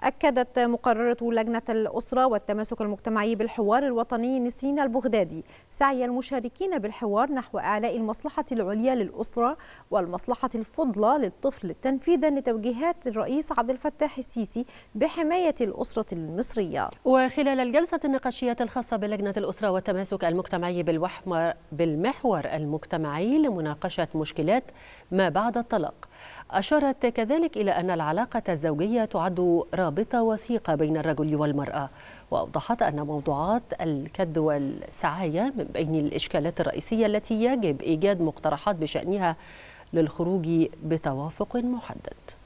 أكدت مقررة لجنة الأسرة والتماسك المجتمعي بالحوار الوطني نسرين البغدادي سعي المشاركين بالحوار نحو إعلاء المصلحة العليا للأسرة والمصلحة الفضلى للطفل تنفيذا لتوجيهات الرئيس عبد الفتاح السيسي بحماية الأسرة المصرية وخلال الجلسة النقاشية الخاصة بلجنة الأسرة والتماسك المجتمعي بالمحور المجتمعي لمناقشة مشكلات ما بعد الطلاق أشارت كذلك إلى أن العلاقة الزوجية تعد رابطة وثيقة بين الرجل والمرأة وأوضحت أن موضوعات الكد والسعاية من بين الإشكالات الرئيسية التي يجب إيجاد مقترحات بشأنها للخروج بتوافق محدد